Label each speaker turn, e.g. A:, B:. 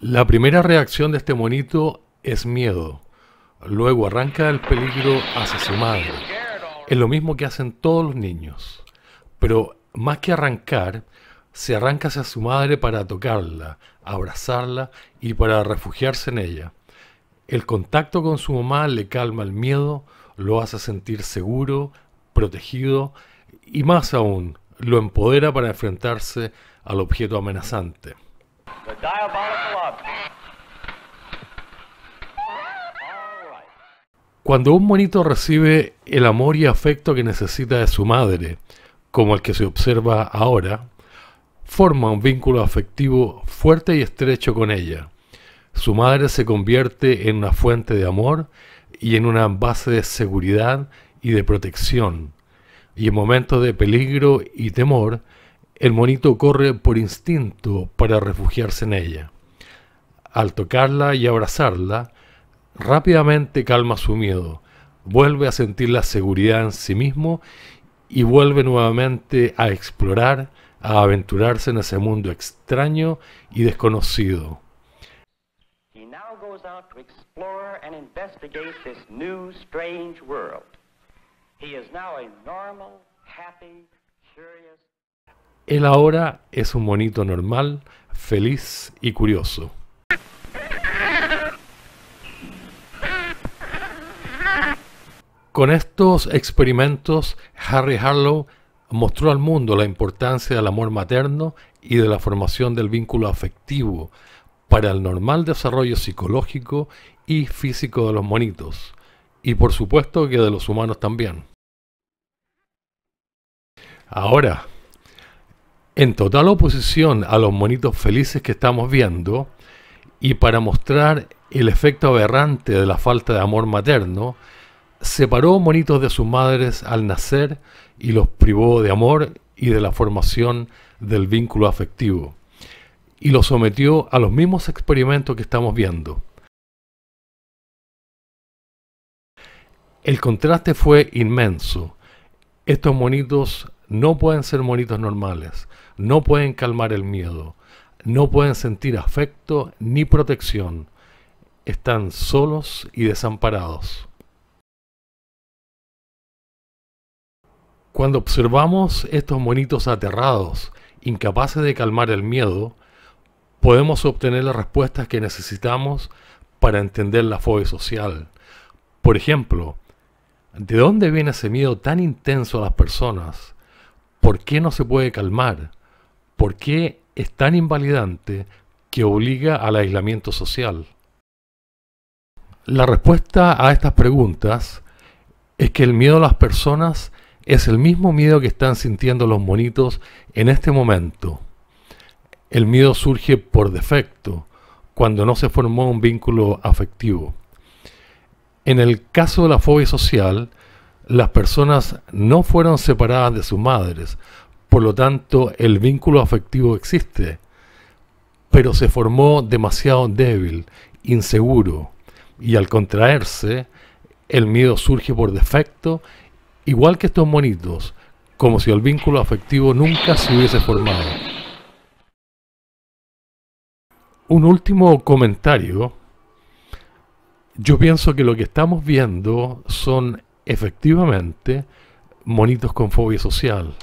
A: La primera reacción de este monito es miedo. Luego arranca el peligro hacia su madre. Es lo mismo que hacen todos los niños. Pero más que arrancar, se arranca hacia su madre para tocarla, abrazarla y para refugiarse en ella. El contacto con su mamá le calma el miedo, lo hace sentir seguro, protegido y más aún, lo empodera para enfrentarse al objeto amenazante. Cuando un monito recibe el amor y afecto que necesita de su madre, como el que se observa ahora, forma un vínculo afectivo fuerte y estrecho con ella. Su madre se convierte en una fuente de amor y en una base de seguridad y de protección y en momentos de peligro y temor, el monito corre por instinto para refugiarse en ella. Al tocarla y abrazarla, rápidamente calma su miedo, vuelve a sentir la seguridad en sí mismo y vuelve nuevamente a explorar, a aventurarse en ese mundo extraño y desconocido. now goes out to explore and investigate this new él ahora es un monito normal, feliz y curioso. Con estos experimentos, Harry Harlow mostró al mundo la importancia del amor materno y de la formación del vínculo afectivo para el normal desarrollo psicológico y físico de los monitos y por supuesto que de los humanos también. Ahora, en total oposición a los monitos felices que estamos viendo, y para mostrar el efecto aberrante de la falta de amor materno, separó monitos de sus madres al nacer y los privó de amor y de la formación del vínculo afectivo, y los sometió a los mismos experimentos que estamos viendo. El contraste fue inmenso. Estos monitos no pueden ser monitos normales, no pueden calmar el miedo, no pueden sentir afecto ni protección. Están solos y desamparados. Cuando observamos estos monitos aterrados, incapaces de calmar el miedo, podemos obtener las respuestas que necesitamos para entender la fobia social. Por ejemplo, ¿De dónde viene ese miedo tan intenso a las personas? ¿Por qué no se puede calmar? ¿Por qué es tan invalidante que obliga al aislamiento social? La respuesta a estas preguntas es que el miedo a las personas es el mismo miedo que están sintiendo los monitos en este momento. El miedo surge por defecto, cuando no se formó un vínculo afectivo. En el caso de la fobia social, las personas no fueron separadas de sus madres, por lo tanto el vínculo afectivo existe, pero se formó demasiado débil, inseguro, y al contraerse, el miedo surge por defecto, igual que estos monitos, como si el vínculo afectivo nunca se hubiese formado. Un último comentario yo pienso que lo que estamos viendo son efectivamente monitos con fobia social.